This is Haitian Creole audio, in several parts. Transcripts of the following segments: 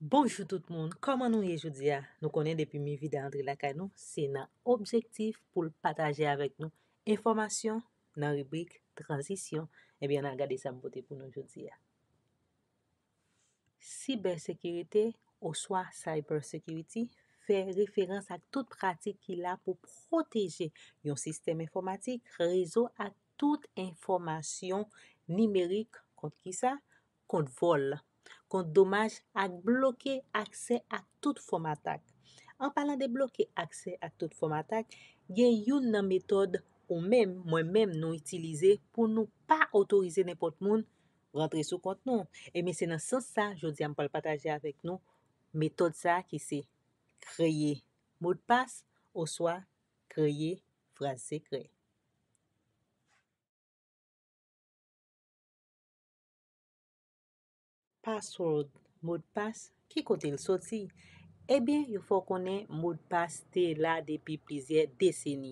Bonjou tout moun, koman nou ye joudia? Nou konen depi mi vide a andri la ka nou, se nan objektif pou l pataje avek nou. Informasyon nan rubrik transisyon, ebyen nan gade sa mbote pou nou joudia. Sibersekurite ou swa cybersekuriti fe referans ak tout pratik ki la pou proteje yon sistem informatik, rezo ak tout informasyon nimerik kont ki sa, kont vol. kon dommaj ak bloke akse ak tout fom atak. An palan de bloke akse ak tout fom atak, gen yon nan metode ou men, mwen men nou itilize pou nou pa otorize nepot moun rentre sou kont nou. E men se nan sens sa, jodi am pal pataje avek nou, metode sa ki se kreye. Moun pas ou swa kreye franse kreye. Password, mood pass, ki kote l soti? Ebyen, yo fò konen mood pass te la depi plizye deseni.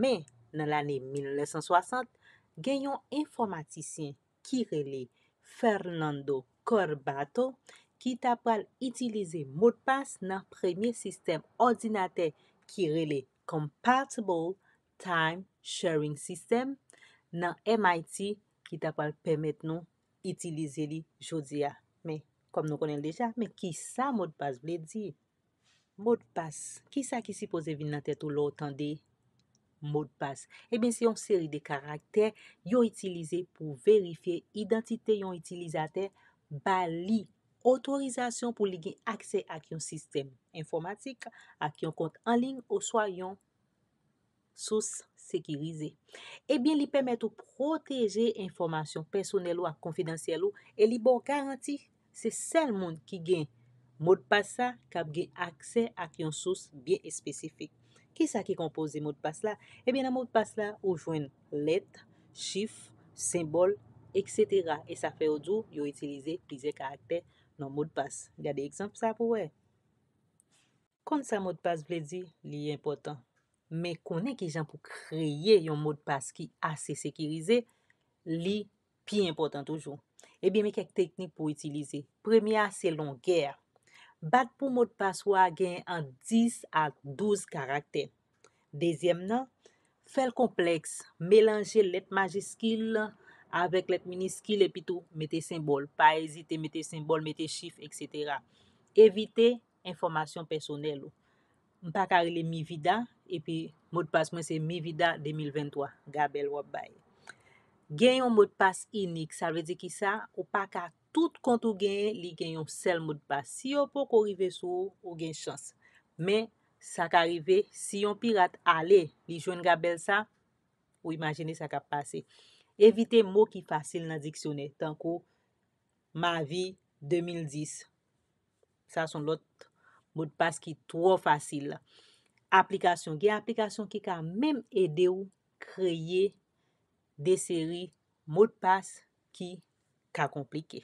Me, nan l ane 1960, genyon informatisyen ki rele Fernando Corbato ki tapal itilize mood pass nan premye sistem ordinate ki rele Compatible Time Sharing System nan MIT ki tapal pemet nou itilize li jodi a. kom nou konen deja, men ki sa modpas vle di? Modpas, ki sa ki si pose vin nan tèt ou lo otan de? Modpas, e eh ben si yon seri de karakter, yo itilize pou verifiye identite yon itilizate, ba li, otorizasyon pou li gen aksè ak yon sistem informatik, ak yon kont anling, ou soa yon sous-sekirize. E eh ben li pemet ou proteje informasyon personel ou ak konfidansyel ou, e li bon garanti, Se sel moun ki gen modpas sa kap gen akse ak yon souse biye especifik. Ki sa ki kompose modpas la? Ebyen eh nan modpas la ou jwen let, chif, sembol, etc. E sa fe ou djou yo itilize pize karakter nan modpas. Ya de eksemp sa pou we. Kon sa modpas vle di, liye impotant. Me konen ki jan pou kreye yon modpas ki ase sekirize, liye piye impotant toujou. Ebi, eh me kek teknik pou itilize. Premiya, se longer. Bak pou mod paswa gen an 10 ak 12 karakter. Dezyem nan, fel kompleks. Melanje let majiskil avèk let miniskil epi tou metè simbol. Pa ezite metè simbol, metè chif, et cetera. Evite informasyon personel. Mpa karele mi vida epi mod paswa se mi vida 2023. Gabel wap baye. Genyon moud pas inik, sa vede ki sa, ou pa ka tout kont ou gen, li genyon sel moud pas. Si yo pou kou rive sou, ou gen chans. Men, sa ka rive, si yon pirate ale, li jwen ga bel sa, ou imajene sa ka pase. Evite mou ki fasil nan diksyone, tankou, ma vi 2010. Sa son lot moud pas ki tro fasil. Aplikasyon, gen aplikasyon ki ka menm ede ou kreye moud. Deseri mout pas ki ka komplike.